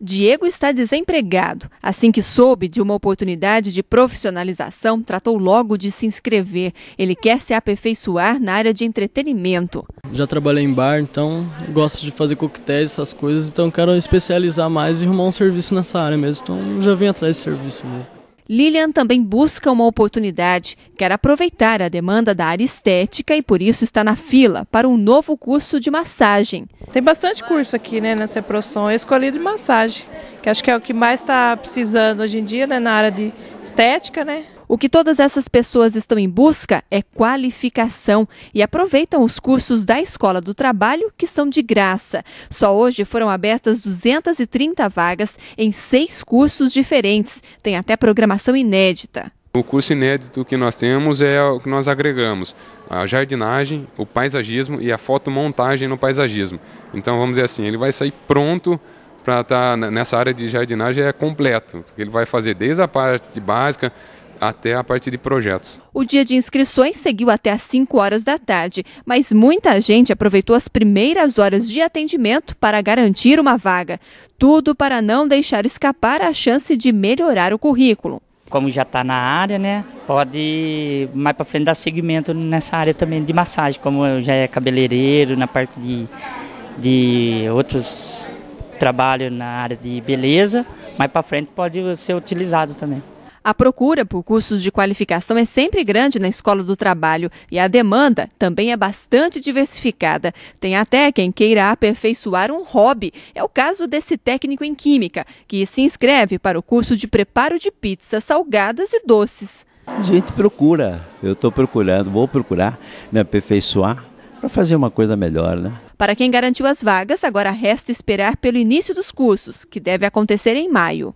Diego está desempregado. Assim que soube de uma oportunidade de profissionalização, tratou logo de se inscrever. Ele quer se aperfeiçoar na área de entretenimento. Já trabalhei em bar, então gosto de fazer coquetéis, essas coisas, então quero especializar mais e arrumar um serviço nessa área mesmo. Então já vim atrás de serviço mesmo. Lilian também busca uma oportunidade, quer aproveitar a demanda da área estética e por isso está na fila para um novo curso de massagem. Tem bastante curso aqui né, nessa profissão, eu escolhi de massagem, que acho que é o que mais está precisando hoje em dia né, na área de estética, né? O que todas essas pessoas estão em busca é qualificação e aproveitam os cursos da Escola do Trabalho, que são de graça. Só hoje foram abertas 230 vagas em seis cursos diferentes. Tem até programação inédita. O curso inédito que nós temos é o que nós agregamos: a jardinagem, o paisagismo e a fotomontagem no paisagismo. Então, vamos dizer assim, ele vai sair pronto para estar tá nessa área de jardinagem é completo, porque ele vai fazer desde a parte básica até a parte de projetos. O dia de inscrições seguiu até às 5 horas da tarde, mas muita gente aproveitou as primeiras horas de atendimento para garantir uma vaga. Tudo para não deixar escapar a chance de melhorar o currículo. Como já está na área, né? Pode mais para frente dar seguimento nessa área também de massagem, como já é cabeleireiro, na parte de, de outros trabalho na área de beleza, mas para frente pode ser utilizado também. A procura por cursos de qualificação é sempre grande na escola do trabalho e a demanda também é bastante diversificada. Tem até quem queira aperfeiçoar um hobby. É o caso desse técnico em química, que se inscreve para o curso de preparo de pizzas salgadas e doces. A gente procura, eu estou procurando, vou procurar me aperfeiçoar para fazer uma coisa melhor, né? Para quem garantiu as vagas, agora resta esperar pelo início dos cursos, que deve acontecer em maio.